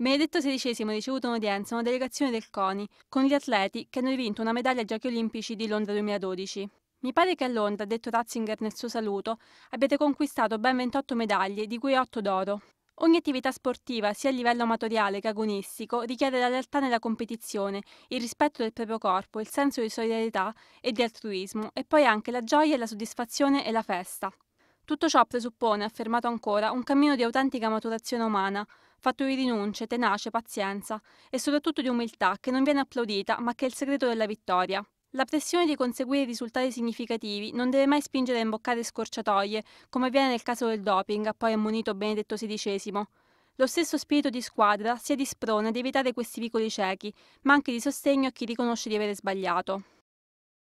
Benedetto XVI ha ricevuto un'udienza una delegazione del CONI con gli atleti che hanno vinto una medaglia ai Giochi Olimpici di Londra 2012. Mi pare che a Londra, ha detto Ratzinger nel suo saluto, abbiate conquistato ben 28 medaglie, di cui 8 d'oro. Ogni attività sportiva, sia a livello amatoriale che agonistico, richiede la lealtà nella competizione, il rispetto del proprio corpo, il senso di solidarietà e di altruismo, e poi anche la gioia e la soddisfazione e la festa. Tutto ciò presuppone, affermato ancora, un cammino di autentica maturazione umana, fatto di rinunce, tenace pazienza e soprattutto di umiltà che non viene applaudita ma che è il segreto della vittoria. La pressione di conseguire risultati significativi non deve mai spingere a imboccare scorciatoie, come avviene nel caso del doping, poi ammonito Benedetto XVI. Lo stesso spirito di squadra si è sprone ad evitare questi vicoli ciechi, ma anche di sostegno a chi riconosce di avere sbagliato.